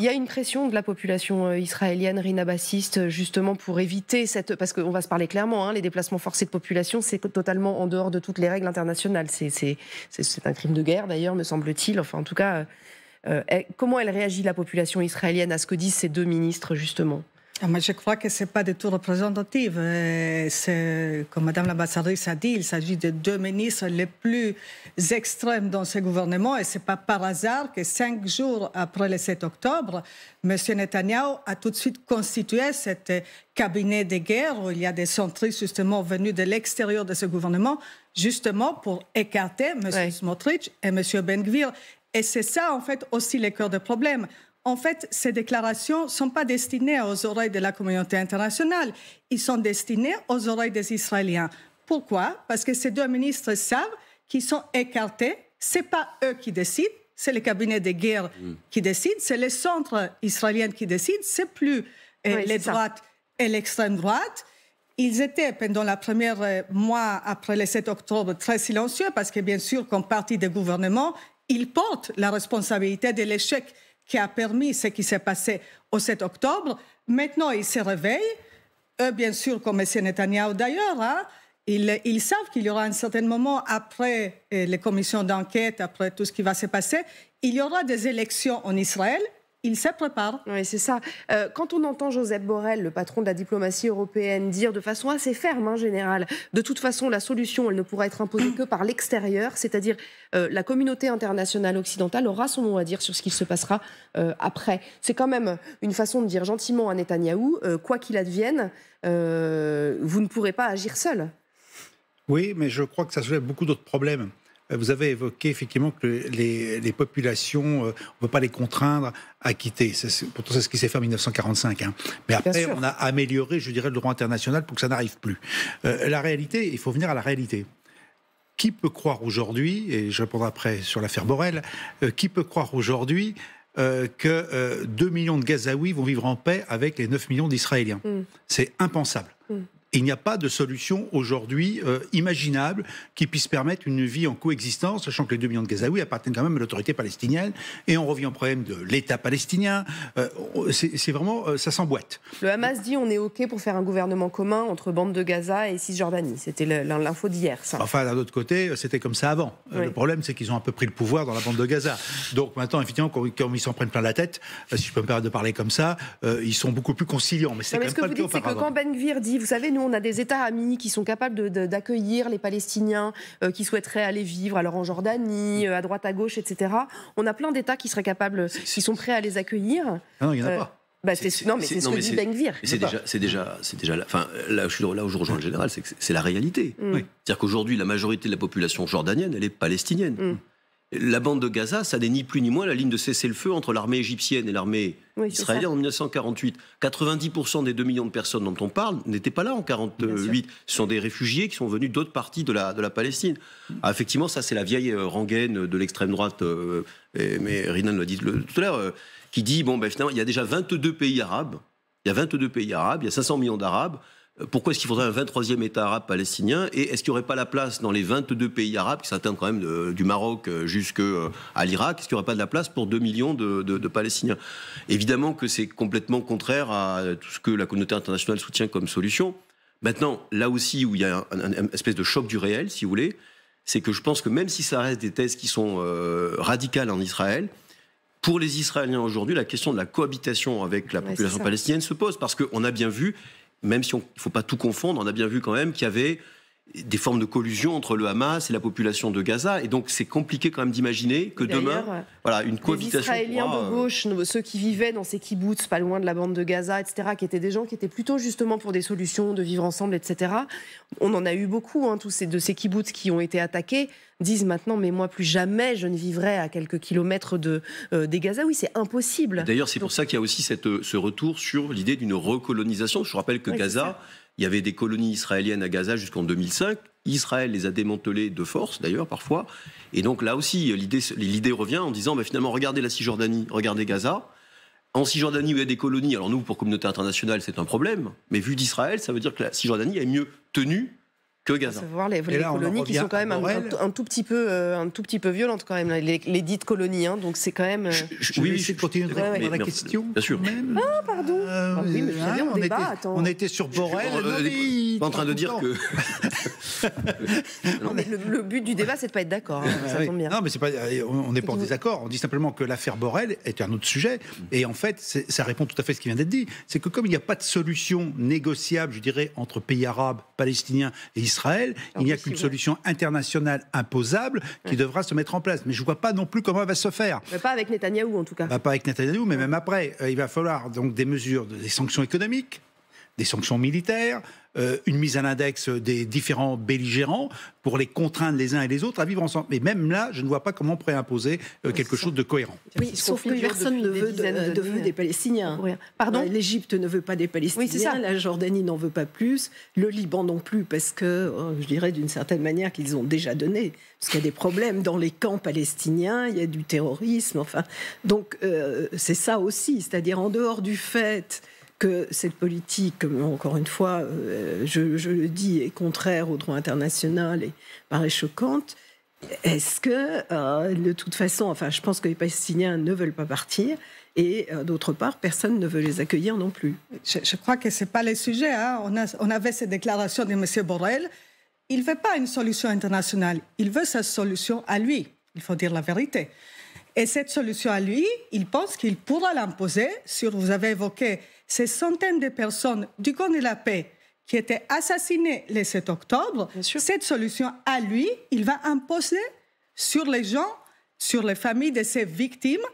Il y a une pression de la population euh, israélienne, Rina euh, justement pour éviter cette. Parce qu'on va se parler clairement, hein, les déplacements forcés de population, c'est totalement en dehors de toutes les règles internationales. C'est un crime de guerre, d'ailleurs, me semble-t-il. Enfin, en tout cas, euh, eh, comment elle réagit, la population israélienne, à ce que disent ces deux ministres, justement ah, je crois que ce n'est pas du tout représentatif. Euh, comme Mme l'ambassadrice a dit, il s'agit de deux ministres les plus extrêmes dans ce gouvernement et ce n'est pas par hasard que cinq jours après le 7 octobre, M. Netanyahu a tout de suite constitué cet cabinet de guerre où il y a des centristes justement venus de l'extérieur de ce gouvernement, justement pour écarter M. Smotrich et M. Ben-Gvir. Et c'est ça, en fait, aussi le cœur du problème en fait, ces déclarations ne sont pas destinées aux oreilles de la communauté internationale, ils sont destinés aux oreilles des Israéliens. Pourquoi Parce que ces deux ministres savent qu'ils sont écartés. Ce n'est pas eux qui décident, c'est le cabinet de guerre hmm. qui décide, c'est le centre israélien qui décide, c'est plus euh, les droites et l'extrême droite. Ils étaient pendant la première euh, mois après le 7 octobre très silencieux parce que bien sûr, comme partie du gouvernement, ils portent la responsabilité de l'échec qui a permis ce qui s'est passé au 7 octobre. Maintenant, ils se réveillent, eux, bien sûr, comme M. Netanyahu d'ailleurs. Hein, ils, savent qu'il y aura un certain moment après euh, les commissions d'enquête, après tout ce qui va se passer, il y aura des élections en Israël il se prépare. Oui, c'est ça. Euh, quand on entend Joseph Borrell, le patron de la diplomatie européenne, dire de façon assez ferme, en hein, général, de toute façon, la solution, elle ne pourra être imposée que par l'extérieur, c'est-à-dire euh, la communauté internationale occidentale aura son mot à dire sur ce qu'il se passera euh, après. C'est quand même une façon de dire gentiment à Netanyahou, quoi qu'il advienne, vous ne pourrez pas agir seul. Oui, mais je crois que ça soulève beaucoup d'autres problèmes. Euh, vous avez évoqué effectivement que les, populations, euh, on ne peut pas les contraindre à quitter. Pourtant, c'est ce qui s'est fait en 1945. Hein. Mais après, on a amélioré, je dirais, le droit international pour que ça n'arrive plus. Euh, la réalité, il faut venir à la réalité. Qui peut croire aujourd'hui, et je répondrai après sur l'affaire Borrell, qui peut croire aujourd'hui que 2 millions de Gazaouis vont vivre en paix avec les 9 millions d'Israéliens. Mm. C'est impensable. Mm il n'y a pas de solution aujourd'hui euh, imaginable qui puisse permettre une vie en coexistence, sachant que les 2 millions de Gazaouis appartiennent quand même à l'autorité palestinienne. Et on revient au problème de l'État palestinien. Euh, c'est vraiment, euh, ça s'emboîte. Le Hamas dit on est OK pour faire un gouvernement commun entre bande de Gaza et Cisjordanie. C'était l'info d'hier, ça. Enfin, d'un autre côté, c'était comme ça avant. Le problème, c'est qu'ils ont un peu pris le pouvoir dans la bande de Gaza. Donc maintenant, effectivement, comme ils s'en prennent plein la tête, si je peux me permettre de parler comme ça, ils sont beaucoup plus conciliants. Mais c'est quand même que vous dites, c'est que quand Ben dit, vous savez, nous, on a des États amis qui sont capables d'accueillir les Palestiniens euh, qui souhaiteraient aller vivre alors en Jordanie, mm. euh, à droite, à gauche, etc. On a plein d'États qui seraient capables, qui sont prêts à les accueillir. Ah non, il n'y en a euh, pas. Bah, non, mais c'est ce que dit Bengvir. C'est déjà, mm. c'est déjà, c'est déjà. là, je là où je rejoins le général, c'est que c'est la réalité. Mm. C'est-à-dire qu'aujourd'hui, la majorité de la population jordanienne, elle est palestinienne la bande de Gaza, ça n'est ni plus ni moins la ligne de cessez-le-feu entre l'armée égyptienne et l'armée israélienne en 1948. 90% des 2 millions de personnes dont on parle n'étaient pas là en 48. Ce sont des réfugiés qui sont venus d'autres parties de la, de la Palestine. Ah, effectivement, ça, c'est la vieille euh, rengaine de l'extrême droite, euh, mais Rinan l'a dit tout à l'heure, euh, qui dit, bon, ben, finalement, il y a déjà 22 pays arabes, il y a 22 pays arabes, il y a 500 millions d'arabes, euh, pourquoi est-ce qu'il faudrait un 23e État arabe palestinien Et est-ce qu'il n'y aurait pas la place dans les 22 pays arabes, qui s'atteignent quand même du Maroc euh, jusqu'à euh, l'Irak, est-ce qu'il n'y aurait pas de la place pour 2 millions de, Palestiniens Évidemment que c'est complètement contraire à tout ce que la communauté internationale soutient comme solution. Maintenant, là aussi où il y a une espèce de choc du réel, si vous voulez, c'est que je pense que même si ça reste des thèses qui sont radicales en Israël, pour les Israéliens aujourd'hui, la question de la cohabitation avec la population palestinienne se pose parce qu'on a bien vu même si on ne faut pas tout confondre, on a bien vu quand même qu'il y avait des formes de collusion entre le Hamas et la population de Gaza. Et donc, c'est compliqué quand même d'imaginer que demain, euh, voilà, une cohabitation. Les Israéliens de euh, gauche, ceux qui vivaient dans ces kibbutz, pas loin de la bande de Gaza, etc., qui étaient des gens qui étaient plutôt justement pour des solutions, de vivre ensemble, etc. On en a eu beaucoup, hein, tous ces, de ces kibbutz qui ont été attaqués, disent maintenant, mais moi, plus jamais je ne vivrai à quelques kilomètres de, euh, des Gaza. Oui, c'est impossible. D'ailleurs, c'est pour ça qu'il y a aussi cette, ce retour sur l'idée d'une recolonisation. Je rappelle que Gaza il y avait des colonies israéliennes à Gaza jusqu'en 2005. Israël les a démantelées de force, d'ailleurs, parfois. Et donc là aussi, l'idée revient en disant, bah, finalement, regardez la Cisjordanie, regardez Gaza. En Cisjordanie, où il y a des colonies, alors nous, pour communauté internationale, c'est un problème. Mais vu d'Israël, ça veut dire que la Cisjordanie est mieux tenue que Voir les, colonies qui sont quand même un, tout petit peu, euh, un tout petit peu violentes quand même, les, dites colonies. Hein, donc c'est quand même. Euh, oui, je, continue de répondre à la question. Bien sûr. Ah pardon. on, était, sur Borrell en train de dire que. le, but du débat, c'est de pas être d'accord. Hein, ça tombe bien. Non, mais c'est pas. Euh, on n'est pas en désaccord. On dit simplement que l'affaire Borrell est un autre sujet. Et en fait, ça répond tout à fait à ce qui vient d'être dit. C'est que comme il n'y a pas de solution négociable, je dirais, entre pays arabes, palestiniens et Israël, il n'y a qu'une solution internationale imposable qui devra se mettre en place. Mais je ne vois pas non plus comment elle va se faire. pas avec Netanyahou, en tout cas. Bah, pas avec Netanyahou, mais même après, euh, il va falloir donc des mesures, des sanctions économiques, des sanctions militaires, euh, une mise à l'index des différents belligérants pour les contraindre les uns et les autres à vivre ensemble. Mais même là, je ne vois pas comment préimposer euh, quelque chose de cohérent. Oui, sauf que personne ne veut, de, euh, des Palestiniens. Pardon L'Égypte ne veut pas des Palestiniens, ça. la Jordanie n'en veut pas plus, le Liban non plus, parce que, je dirais d'une certaine manière, qu'ils ont déjà donné. Parce qu'il y a des problèmes dans les camps palestiniens, il y a du terrorisme, enfin. Donc, c'est ça aussi, c'est-à-dire en dehors du fait que cette politique, encore une fois, euh, je, le dis, est contraire au droit international et paraît choquante. Est-ce que, euh, de toute façon, enfin, je pense que les Palestiniens ne veulent pas partir et euh, d'autre part, personne ne veut les accueillir non plus. Je, crois que ce n'est pas le sujet. Hein. On, on, avait ces déclarations de M. Borrell. Il ne veut pas une solution internationale, il veut sa solution à lui. Il faut dire la vérité. Et cette solution à lui, il pense qu'il pourra l'imposer sur, vous avez évoqué ces centaines de personnes du camp de la paix qui étaient assassinées le 7 octobre, cette solution à lui, il va imposer sur les gens, sur les familles de ces victimes,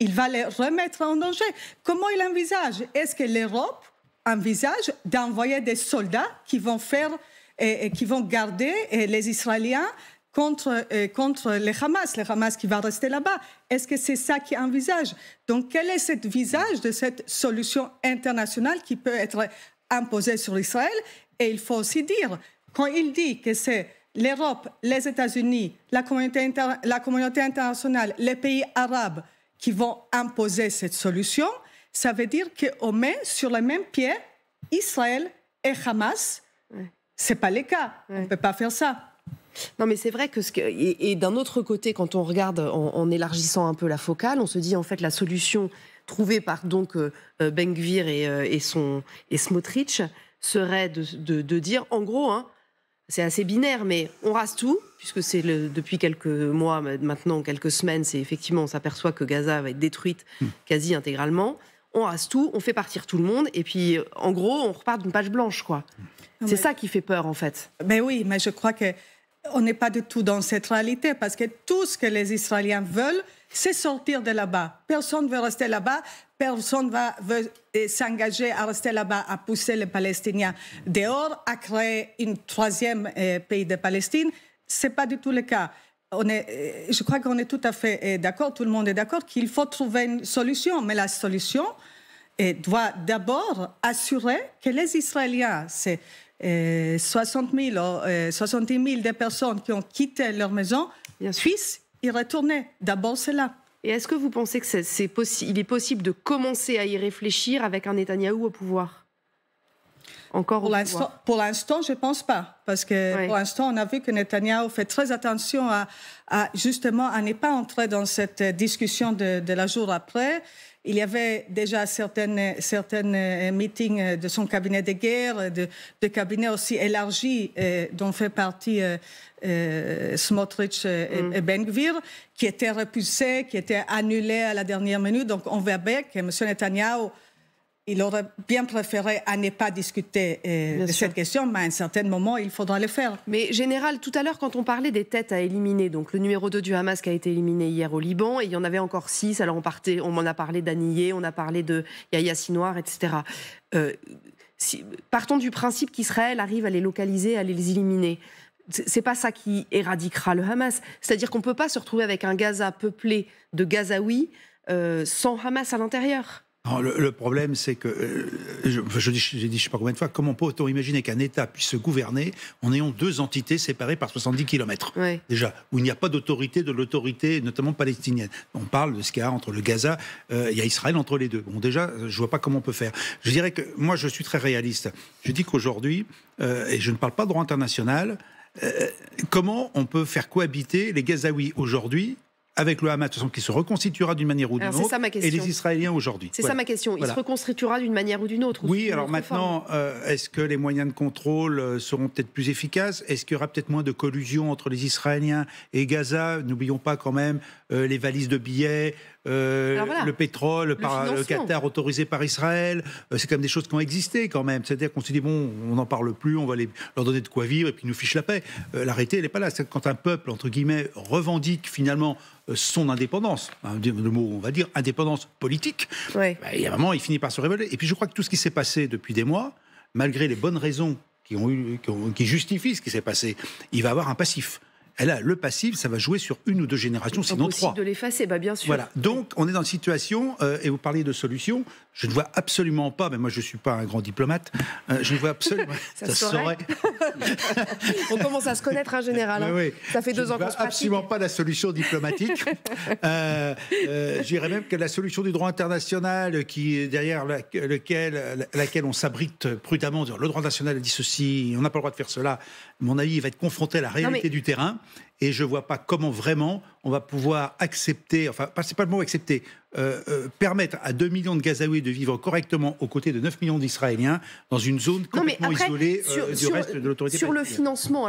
il va les remettre en danger. Comment il envisage Est-ce que l'Europe envisage d'envoyer des soldats qui vont faire et, qui vont garder les Israéliens euh, contre, les contre Hamas, les Hamas qui va rester là-bas. Est-ce que c'est ça qui envisage Donc, quel est ce visage de cette solution internationale qui peut être imposée sur Israël Et il faut aussi dire, quand il dit que c'est l'Europe, les États-Unis, la, communauté, internationale, les pays arabes qui vont imposer cette solution, ça veut dire qu'on met sur le même pied Israël et Hamas. Ce C'est pas le cas. On ne peut pas faire ça. Non, mais c'est vrai que, ce et, d'un autre côté, quand on regarde en, élargissant un peu la focale, on se dit en fait la solution trouvée par donc euh, euh, Bengvir et, euh, et, son et Smotrich serait de, de, dire, en gros, hein, c'est assez binaire, mais on rase tout, puisque c'est depuis quelques mois maintenant, quelques semaines, c'est effectivement, on s'aperçoit que Gaza va être détruite hmm. quasi intégralement. On rase tout, on fait partir tout le monde, et puis en gros, on repart d'une page blanche, quoi. Hmm. C'est ça qui fait peur, en fait. mais ben oui, mais je crois que on n'est pas du tout dans cette réalité parce que tout ce que les Israéliens veulent, c'est sortir de là-bas. Personne ne veut rester là-bas, personne ne veut euh, s'engager à rester là-bas, à pousser les Palestiniens dehors, à créer une troisième euh, pays de Palestine. Ce n'est pas du tout le cas. On est, euh, je crois qu'on est tout à fait d'accord, tout le monde est d'accord qu'il faut trouver une solution, mais la solution doit d'abord assurer que les Israéliens, c'est 60 000, 70 000 des personnes qui ont quitté leur maison en suisse, ils retournaient. D'abord, c'est là. Et est-ce que vous pensez que c'est est possible de commencer à y réfléchir avec un Netanyahou au pouvoir Encore pour l'instant, je ne pense pas. Parce que pour l'instant, on a vu que Netanyahou fait très attention à, justement à ne pas entrer dans cette discussion de, de la jour après. Il y avait déjà certaines, certaines euh, meetings euh, de son cabinet de guerre, de, de cabinet aussi élargi euh, dont fait partie Smotrich et, mm. Ben-Gvir, qui étaient repoussés, qui étaient annulés à la dernière minute. Donc on verrait que M. Netanyahu il aurait bien préféré à ne pas discuter euh, de cette question, mais à un certain moment, il faudra le faire. Mais général, tout à l'heure, quand on parlait des têtes à éliminer, donc le numéro 2 du Hamas qui a été éliminé hier au Liban, et il y en avait encore 6, alors on, partait, on en a parlé d'Anillé, on a parlé de Yahya Sinoir, etc. Euh, partons du principe qu'Israël arrive à les localiser, à les éliminer. C'est pas ça qui éradiquera le Hamas. C'est-à-dire qu'on ne peut pas se retrouver avec un Gaza peuplé de Gazaouis euh, sans Hamas à l'intérieur le, problème, c'est que, euh, je, dis, je, ne sais pas combien de fois, comment peut-on imaginer qu'un État puisse se gouverner en ayant deux entités séparées par 70 km Déjà, où il n'y a pas d'autorité de l'autorité, notamment palestinienne. On parle de ce qu'il y a entre le Gaza, euh, il y a Israël entre les deux. Bon, déjà, euh, je ne vois pas comment on peut faire. Je dirais que, moi, je suis très réaliste. Je dis qu'aujourd'hui, et je ne parle pas de droit international, comment on peut faire cohabiter les Gazaouis aujourd'hui avec le Hamas, qui se reconstituera d'une manière ou d'une autre, et les Israéliens aujourd'hui. C'est ça ma question. Il se reconstituera d'une manière ou d'une autre. oui, alors maintenant, euh, est-ce que les moyens de contrôle euh, seront peut-être plus efficaces Est-ce qu'il y aura peut-être moins de collusion entre les Israéliens et Gaza N'oublions pas quand même euh, les valises de billets, euh, le pétrole par le euh, Qatar autorisé par Israël. Euh, c'est quand même des choses qui ont existé quand même. C'est-à-dire qu'on se dit, bon, on n'en parle plus, on va les, leur donner de quoi vivre et puis ils nous fichent la paix. L'arrêter, L'arrêté, elle n'est pas là. C'est quand un peuple, entre guillemets, revendique finalement son indépendance, le hein, mot on va dire indépendance politique, bah, il y a un moment il finit par se révéler. Et puis je crois que tout ce qui s'est passé depuis des mois, malgré les bonnes raisons qui justifient ce qui s'est passé, il va avoir un passif. Elle a le passif, ça va jouer sur une ou deux générations, sinon trois. de l'effacer, bah, bien sûr. Voilà. Donc, on est dans une situation, euh, et vous parlez de solution, je ne vois absolument pas, mais moi je ne suis pas un grand diplomate, euh, je ne vois absolument ça, ça saurait. on commence à se connaître en hein, général. Hein. Ça fait deux ans qu'on se pratique. absolument pas la solution diplomatique. Euh, J'irais même que la solution du droit international, qui derrière lequel, laquelle on s'abrite prudemment, le droit national a dit ceci, on n'a pas le droit de faire cela, mon avis, il va être confronté à la réalité du terrain et je ne vois pas comment vraiment on va pouvoir accepter, enfin, pas, pas le mot accepter, euh, euh, permettre à 2 millions de Gazaouis de vivre correctement aux côtés de 9 millions d'Israéliens dans une zone complètement isolée euh, du reste de l'autorité Sur le financement,